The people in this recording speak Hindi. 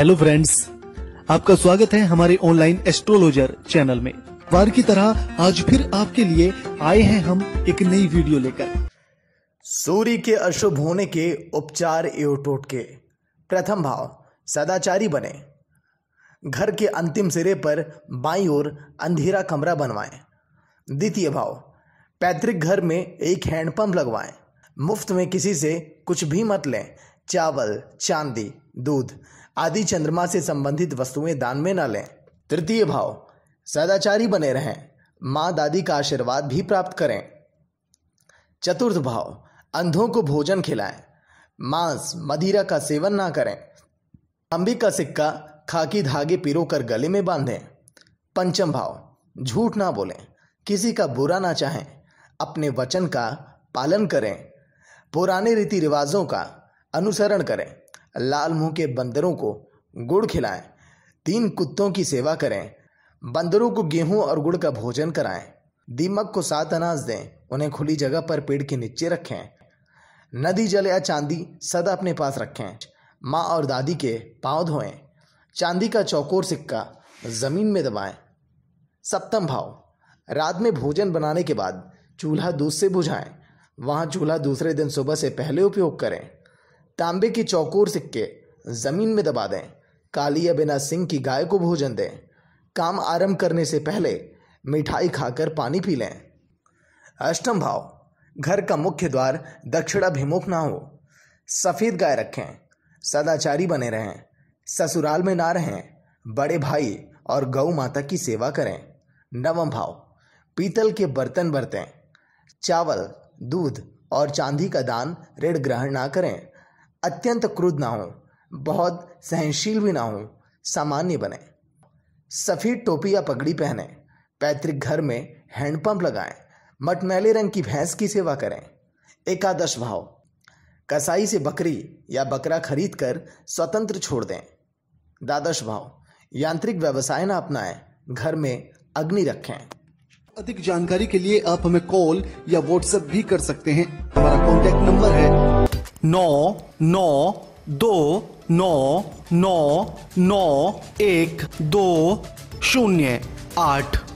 हेलो फ्रेंड्स आपका स्वागत है हमारे ऑनलाइन एस्ट्रोलॉजर चैनल में वार की तरह आज फिर आपके लिए आए हैं हम एक नई वीडियो लेकर सूर्य के अशुभ होने के उपचार एवं टोटके प्रथम भाव सदाचारी बने घर के अंतिम सिरे पर बाई ओर अंधेरा कमरा बनवाएं द्वितीय भाव पैतृक घर में एक हैंडपंप लगवाएं मुफ्त में किसी से कुछ भी मत लें चावल चांदी दूध आदि चंद्रमा से संबंधित वस्तुएं दान में न लें तृतीय भाव सदाचारी बने रहें माँ दादी का आशीर्वाद भी प्राप्त करें चतुर्थ भाव अंधों को भोजन खिलाएं मांस मदिरा का सेवन ना करें अंबिक का सिक्का खाकी धागे कर गले में बांधें पंचम भाव झूठ ना बोलें किसी का बुरा ना चाहें अपने वचन का पालन करें पुराने रीति रिवाजों का अनुसरण करें लाल मुंह के बंदरों को गुड़ खिलाएं तीन कुत्तों की सेवा करें बंदरों को गेहूं और गुड़ का भोजन कराएं दीमक को सात अनाज दें उन्हें खुली जगह पर पेड़ के नीचे रखें नदी जल या चांदी सदा अपने पास रखें माँ और दादी के पाँव धोएं चांदी का चौकोर सिक्का ज़मीन में दबाएं सप्तम भाव रात में भोजन बनाने के बाद चूल्हा दूध से बुझाएं वहाँ चूल्हा दूसरे दिन सुबह से पहले उपयोग करें तांबे के चौकोर सिक्के ज़मीन में दबा दें काली अबिना बिना सिंह की गाय को भोजन दें काम आरंभ करने से पहले मिठाई खाकर पानी पी लें अष्टम भाव घर का मुख्य द्वार दक्षिणाभिमुख ना हो सफ़ेद गाय रखें सदाचारी बने रहें ससुराल में ना रहें बड़े भाई और गौ माता की सेवा करें नवम भाव पीतल के बर्तन बरतें चावल दूध और चांदी का दान ऋण ग्रहण ना करें अत्यंत क्रूद ना हों बहुत सहनशील भी ना हों सामान्य बने सफ़ेद टोपी या पगड़ी पहने पैतृक घर में हैंडपंप लगाएं मटमैले रंग की भैंस की सेवा करें एकादश भाव कसाई से बकरी या बकरा खरीद कर स्वतंत्र छोड़ दें द्वादश भाव यांत्रिक व्यवसाय ना अपनाएं घर में अग्नि रखें अधिक जानकारी के लिए आप हमें कॉल या व्हाट्सएप भी कर सकते हैं हमारा कॉन्टैक्ट नंबर है नौ नौ दो नौ नौ नौ एक दो शून्य आठ